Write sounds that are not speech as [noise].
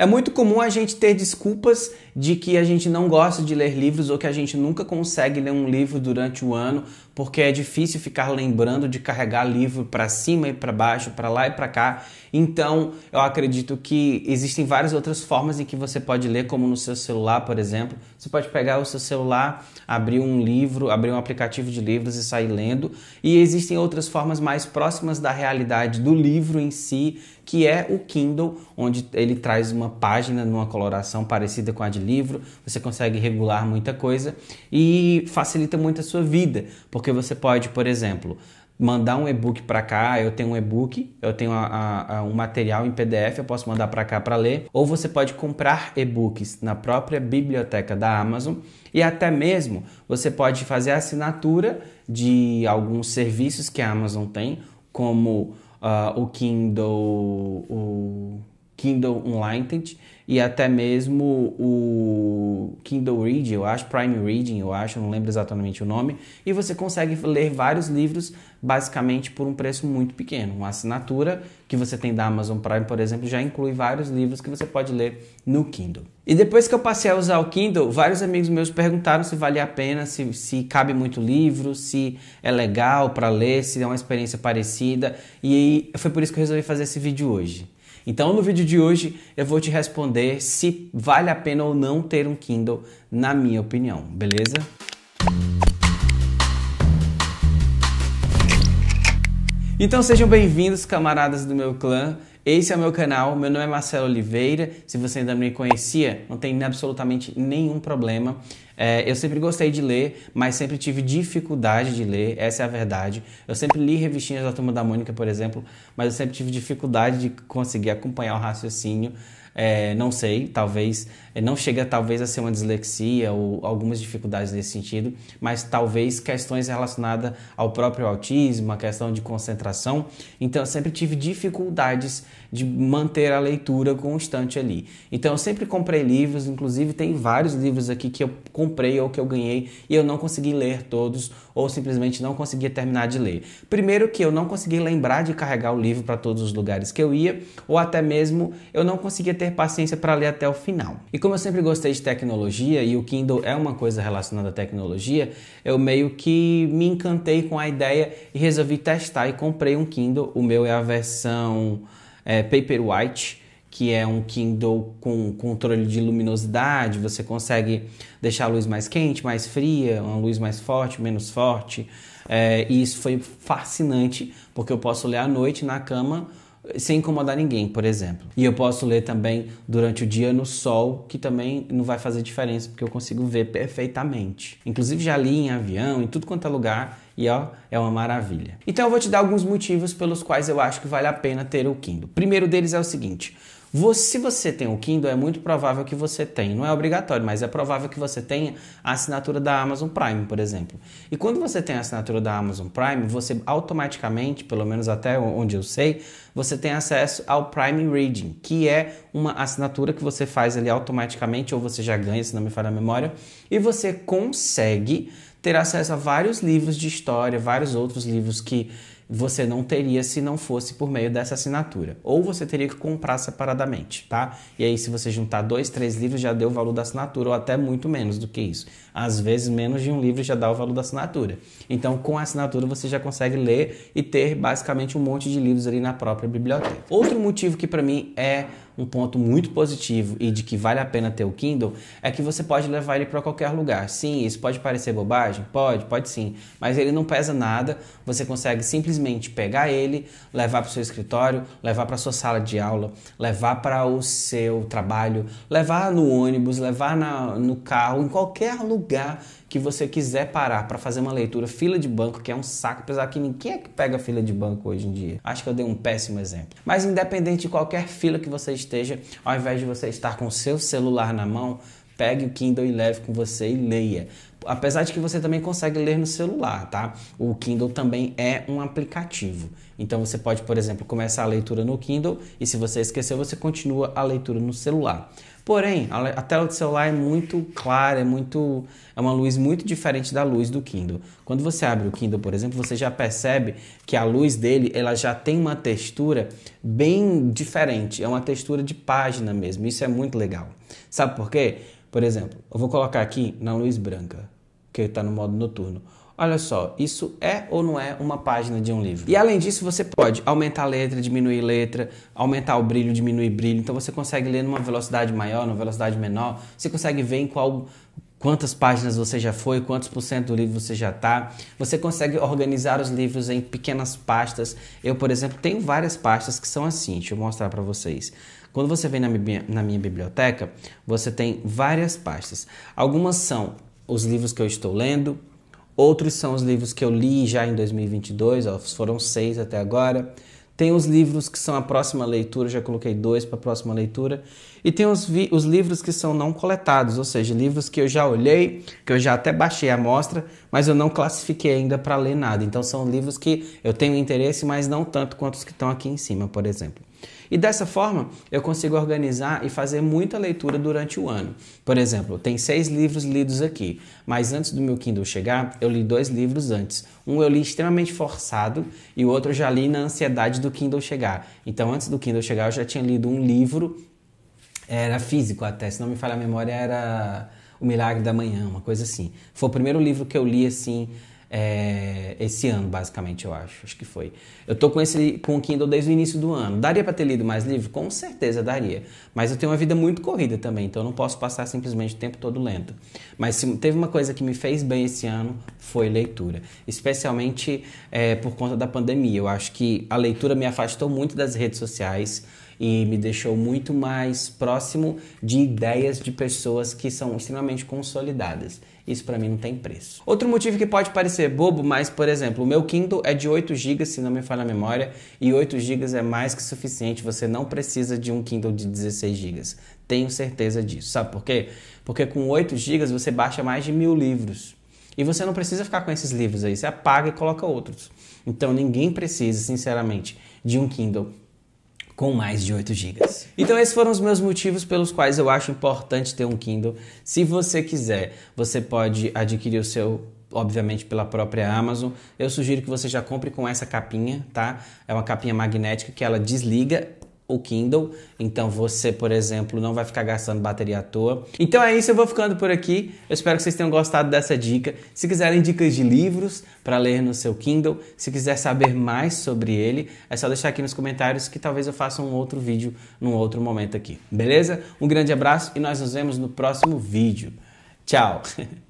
É muito comum a gente ter desculpas de que a gente não gosta de ler livros ou que a gente nunca consegue ler um livro durante o ano porque é difícil ficar lembrando de carregar livro para cima e para baixo, para lá e para cá. Então, eu acredito que existem várias outras formas em que você pode ler, como no seu celular, por exemplo. Você pode pegar o seu celular, abrir um livro, abrir um aplicativo de livros e sair lendo. E existem outras formas mais próximas da realidade do livro em si, que é o Kindle, onde ele traz uma página numa coloração parecida com a de livro. Você consegue regular muita coisa e facilita muito a sua vida, porque porque você pode, por exemplo, mandar um e-book para cá, eu tenho um e-book, eu tenho a, a, a um material em PDF, eu posso mandar para cá para ler, ou você pode comprar e-books na própria biblioteca da Amazon e até mesmo você pode fazer assinatura de alguns serviços que a Amazon tem, como uh, o Kindle, o Kindle Unlimited e até mesmo o Kindle Reading, eu acho, Prime Reading, eu acho, não lembro exatamente o nome, e você consegue ler vários livros basicamente por um preço muito pequeno. Uma assinatura que você tem da Amazon Prime, por exemplo, já inclui vários livros que você pode ler no Kindle. E depois que eu passei a usar o Kindle, vários amigos meus perguntaram se vale a pena, se, se cabe muito livro, se é legal para ler, se é uma experiência parecida, e foi por isso que eu resolvi fazer esse vídeo hoje. Então, no vídeo de hoje, eu vou te responder se vale a pena ou não ter um Kindle, na minha opinião, beleza? Então, sejam bem-vindos, camaradas do meu clã. Esse é o meu canal, meu nome é Marcelo Oliveira. Se você ainda não me conhecia, não tem absolutamente nenhum problema. É, eu sempre gostei de ler, mas sempre tive dificuldade de ler, essa é a verdade. Eu sempre li revistinhas da Turma da Mônica, por exemplo, mas eu sempre tive dificuldade de conseguir acompanhar o raciocínio. É, não sei, talvez é, não chega talvez a ser uma dislexia ou algumas dificuldades nesse sentido, mas talvez questões relacionadas ao próprio autismo, a questão de concentração. Então eu sempre tive dificuldades de manter a leitura constante ali. Então eu sempre comprei livros, inclusive tem vários livros aqui que eu comprei comprei ou que eu ganhei e eu não consegui ler todos ou simplesmente não conseguia terminar de ler. Primeiro que eu não conseguia lembrar de carregar o livro para todos os lugares que eu ia, ou até mesmo eu não conseguia ter paciência para ler até o final. E como eu sempre gostei de tecnologia e o Kindle é uma coisa relacionada à tecnologia, eu meio que me encantei com a ideia e resolvi testar e comprei um Kindle. O meu é a versão é, Paperwhite que é um Kindle com controle de luminosidade, você consegue deixar a luz mais quente, mais fria, uma luz mais forte, menos forte. É, e isso foi fascinante, porque eu posso ler à noite na cama eh, sem incomodar ninguém, por exemplo. E eu posso ler também durante o dia no sol, que também não vai fazer diferença, porque eu consigo ver perfeitamente. Inclusive já li em avião, em tudo quanto é lugar, e ó, é uma maravilha. Então eu vou te dar alguns motivos pelos quais eu acho que vale a pena ter o Kindle. Primeiro deles é o seguinte: você, se você tem o Kindle, é muito provável que você tenha. Não é obrigatório, mas é provável que você tenha a assinatura da Amazon Prime, por exemplo. E quando você tem a assinatura da Amazon Prime, você automaticamente, pelo menos até onde eu sei, você tem acesso ao Prime Reading, que é uma assinatura que você faz ali automaticamente, ou você já ganha, se não me falha a memória, e você consegue ter acesso a vários livros de história, vários outros livros que você não teria se não fosse por meio dessa assinatura. Ou você teria que comprar separadamente, tá? E aí, se você juntar dois, três livros, já deu o valor da assinatura, ou até muito menos do que isso. Às vezes, menos de um livro já dá o valor da assinatura. Então, com a assinatura, você já consegue ler e ter basicamente um monte de livros ali na própria biblioteca. Outro motivo que para mim é um ponto muito positivo e de que vale a pena ter o Kindle é que você pode levar ele para qualquer lugar. Sim, isso pode parecer bobagem? Pode, pode sim. Mas ele não pesa nada, você consegue simplesmente pegar ele, levar para o seu escritório, levar para a sua sala de aula, levar para o seu trabalho, levar no ônibus, levar na, no carro, em qualquer lugar que você quiser parar para fazer uma leitura fila de banco, que é um saco, apesar que ninguém é que pega fila de banco hoje em dia. Acho que eu dei um péssimo exemplo. Mas independente de qualquer fila que você esteja, ao invés de você estar com o seu celular na mão, pegue o Kindle e leve com você e leia apesar de que você também consegue ler no celular, tá? O Kindle também é um aplicativo. Então você pode, por exemplo, começar a leitura no Kindle e se você esqueceu, você continua a leitura no celular. Porém, a tela do celular é muito clara, é muito é uma luz muito diferente da luz do Kindle. Quando você abre o Kindle, por exemplo, você já percebe que a luz dele, ela já tem uma textura bem diferente, é uma textura de página mesmo. Isso é muito legal. Sabe por quê? Por exemplo, eu vou colocar aqui na luz branca que está no modo noturno. Olha só, isso é ou não é uma página de um livro? E além disso, você pode aumentar a letra, diminuir letra, aumentar o brilho, diminuir brilho. Então você consegue ler numa velocidade maior, numa velocidade menor. Você consegue ver em qual quantas páginas você já foi, quantos por cento do livro você já está. Você consegue organizar os livros em pequenas pastas. Eu, por exemplo, tenho várias pastas que são assim. Deixa eu mostrar para vocês. Quando você vem na minha, na minha biblioteca, você tem várias pastas. Algumas são os livros que eu estou lendo, outros são os livros que eu li já em 2022, ó, foram seis até agora. Tem os livros que são a próxima leitura, já coloquei dois para a próxima leitura. E tem os, os livros que são não coletados, ou seja, livros que eu já olhei, que eu já até baixei a amostra, mas eu não classifiquei ainda para ler nada. Então são livros que eu tenho interesse, mas não tanto quanto os que estão aqui em cima, por exemplo. E dessa forma, eu consigo organizar e fazer muita leitura durante o ano. Por exemplo, tem seis livros lidos aqui, mas antes do meu Kindle chegar, eu li dois livros antes. Um eu li extremamente forçado e o outro eu já li na ansiedade do Kindle chegar. Então, antes do Kindle chegar, eu já tinha lido um livro, era físico até, se não me falha a memória, era. O Milagre da Manhã, uma coisa assim. Foi o primeiro livro que eu li assim é, esse ano, basicamente, eu acho. Acho que foi. Eu tô com esse com o Kindle desde o início do ano. Daria para ter lido mais livro? Com certeza daria. Mas eu tenho uma vida muito corrida também, então eu não posso passar simplesmente o tempo todo lendo. Mas se teve uma coisa que me fez bem esse ano foi leitura. Especialmente é, por conta da pandemia. Eu acho que a leitura me afastou muito das redes sociais e me deixou muito mais próximo de ideias de pessoas que são extremamente consolidadas. Isso para mim não tem preço. Outro motivo que pode parecer bobo, mas por exemplo, o meu Kindle é de 8 GB, se não me falha a memória, e 8 GB é mais que suficiente, você não precisa de um Kindle de 16 GB. Tenho certeza disso. Sabe por quê? Porque com 8 GB você baixa mais de mil livros. E você não precisa ficar com esses livros aí, você apaga e coloca outros. Então ninguém precisa, sinceramente, de um Kindle com mais de 8 GB. Então esses foram os meus motivos pelos quais eu acho importante ter um Kindle. Se você quiser, você pode adquirir o seu obviamente pela própria Amazon. Eu sugiro que você já compre com essa capinha, tá? É uma capinha magnética que ela desliga o Kindle. Então você, por exemplo, não vai ficar gastando bateria à toa. Então é isso, eu vou ficando por aqui. Eu espero que vocês tenham gostado dessa dica. Se quiserem dicas de livros para ler no seu Kindle, se quiser saber mais sobre ele, é só deixar aqui nos comentários que talvez eu faça um outro vídeo num outro momento aqui. Beleza? Um grande abraço e nós nos vemos no próximo vídeo. Tchau! [laughs]